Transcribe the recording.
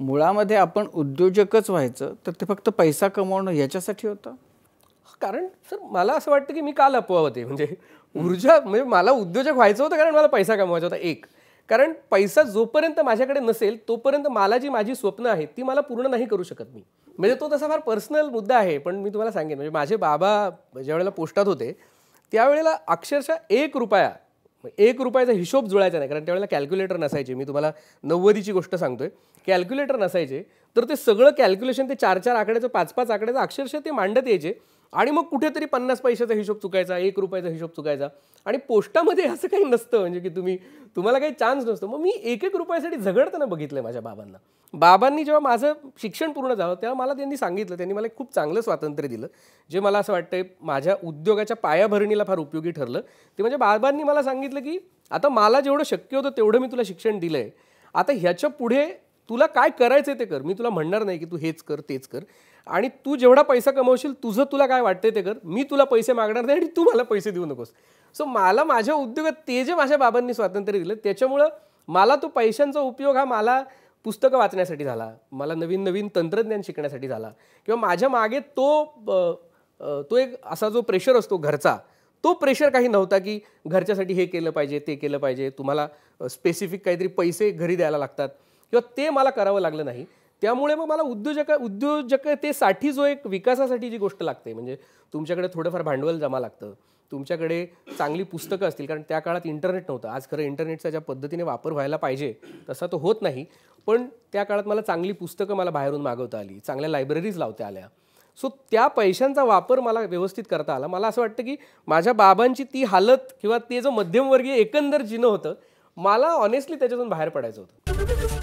मुळामध्ये आपण उद्योजकच व्हायचं तर ते फक्त पैसा कमवणं याच्यासाठी होतं कारण सर मला असं वाटतं की मी काल होते म्हणजे ऊर्जा म्हणजे मला उद्योजक व्हायचं होतं कारण मला पैसा कमवायचा होता एक कारण पैसा जोपर्यंत माझ्याकडे नसेल तोपर्यंत मला जी माझी स्वप्न आहेत ती मला पूर्ण नाही करू शकत मी म्हणजे तो तसा फार पर्सनल मुद्दा आहे पण मी तुम्हाला सांगेन म्हणजे माझे बाबा ज्यावेळेला पोस्टात होते त्यावेळेला अक्षरशः एक रुपया मग एक रुपयाचा हिशोब जुळायचा नाही कारण त्यावेळेला कॅल्क्युलेटर नसायचे मी तुम्हाला नव्वदीची गोष्ट सांगतोय कॅल्क्युलेटर नसायचे तर ते सगळं कॅल्क्युलेशन ते चार चार आकड्याचं पाच पाच आकड्याचं अक्षरशः ते मांडत यायचे आणि मग कुठेतरी पन्नास पैशाचा हिशोब चुकायचा एक रुपयाचा हिशोब चुकायचा आणि पोस्टामध्ये असं काही नसतं म्हणजे की तुम्ही तुम्हाला काही चान्स नसतो मग मी एक एक रुपयासाठी झगडताना बघितलं आहे माझ्या बाबांना बाबांनी जेव्हा माझं शिक्षण पूर्ण झालं तेव्हा मला त्यांनी सांगितलं त्यांनी मला खूप चांगलं स्वातंत्र्य दिलं जे मला असं वाटतं माझ्या उद्योगाच्या पायाभरणीला फार उपयोगी ठरलं ते म्हणजे बाबांनी मला सांगितलं की आता मला जेवढं शक्य होतं तेवढं मी तुला शिक्षण दिलं आहे आता ह्याच्या पुढे तुला काय करायचं ते कर मी तुला म्हणणार नाही की तू हेच कर तेच कर आणि तू जेवढा पैसा कमवशील तुझं तुला काय वाटतंय ते कर मी तुला पैसे मागणार नाही आणि तू मला पैसे देऊ नकोस सो मला माझ्या उद्योगात ते जे माझ्या बाबांनी स्वातंत्र्य दिलं त्याच्यामुळं मला तो पैशांचा उपयोग हा मला पुस्तकं वाचण्यासाठी झाला मला नवीन नवीन तंत्रज्ञान शिकण्यासाठी झाला किंवा माझ्या मागे तो तो एक असा जो प्रेशर असतो घरचा तो प्रेशर काही नव्हता की घरच्यासाठी हे केलं पाहिजे ते केलं पाहिजे तुम्हाला स्पेसिफिक काहीतरी पैसे घरी द्यायला लागतात किंवा ते मला करावं लागलं नाही त्यामुळे मग मला उद्योजक उद्योजकतेसाठी जो एक विकासासाठी जी गोष्ट लागते म्हणजे तुमच्याकडे थोडंफार भांडवल जमा लागतं तुमच्याकडे चांगली पुस्तकं असतील कारण त्या काळात इंटरनेट नव्हतं आज खरं इंटरनेटचा ज्या पद्धतीने वापर व्हायला पाहिजे तसा तो होत नाही पण त्या काळात मला चांगली पुस्तकं मला बाहेरून मागवता आली चांगल्या लायब्ररीज लावता आल्या सो त्या पैशांचा वापर मला व्यवस्थित करता आला मला असं वाटतं की माझ्या बाबांची ती हालत किंवा ते जो मध्यमवर्गीय एकंदर जिनं होतं मला ऑनेस्टली त्याच्यातून बाहेर पडायचं होतं